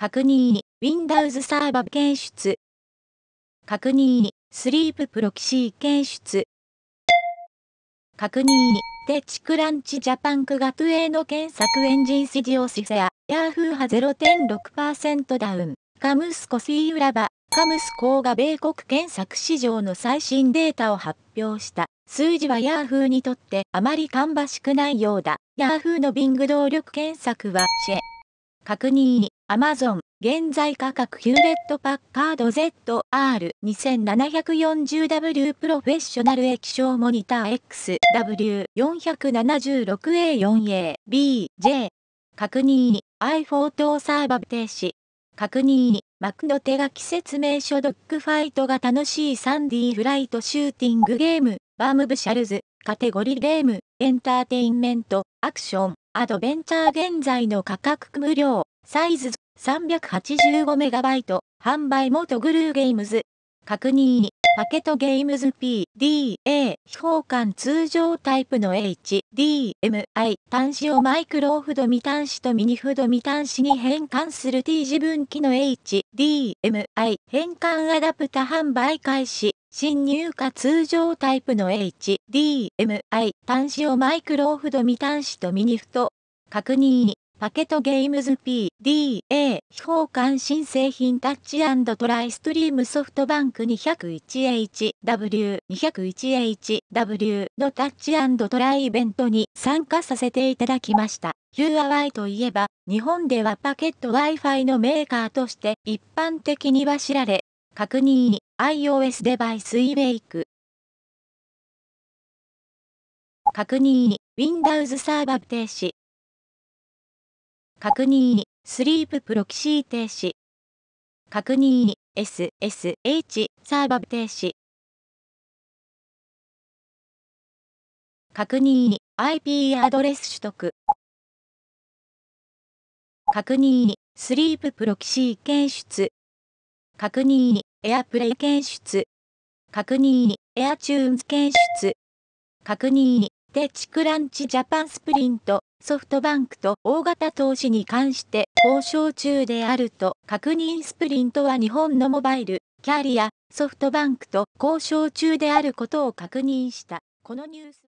確認に Windows サーバ検出。確認にスリーププロキシー検出。確認にデチクランチジャパンウェイの検索エンジンシジオシェア、ヤ h フー派0.6%ダウン、カムスコシー裏場、カムスコーが米国検索市場の最新データを発表した。数字はヤーフーにとってあまり芳しくないようだ。ヤーフーのビング動力検索はシェ。確認アマゾン、現在価格ヒューレットパッカード ZR2740W プロフェッショナル液晶モニター XW476A4ABJ 確認に i e 等サーバー停止確認にマクドの手書き説明書ドッグファイトが楽しいサンディフライトシューティングゲームバームブシャルズカテゴリーゲームエンターテインメントアクションアドベンチャー現在の価格無料サイズ 385MB 販売元グルーゲームズ確認パケットゲームズ PDA 非交換通常タイプの HDMI 端子をマイクロオフド未端子とミニフド未端子に変換する T 字分岐の HDMI 変換アダプタ販売開始新入荷通常タイプの HDMI 端子をマイクロオフド未端子とミニフト確認パケットゲームズ PDA 非交換新製品タッチトライストリームソフトバンク 201HW201HW のタッチトライイベントに参加させていただきました。Q. r Y. といえば、日本ではパケット Wi-Fi のメーカーとして一般的には知られ、確認 iOS デバイスイベイク。確認 Windows サーバー停止確認に、スリーププロキシー停止。確認に、SSH サーバー停止。確認に、IP アドレス取得。確認に、スリーププロキシー検出。確認に、エアプレイ検出。確認に、エアチューンズ検出。確認に、でチクランチジャパンスプリント、ソフトバンクと大型投資に関して交渉中であると確認スプリントは日本のモバイル、キャリア、ソフトバンクと交渉中であることを確認した。このニュース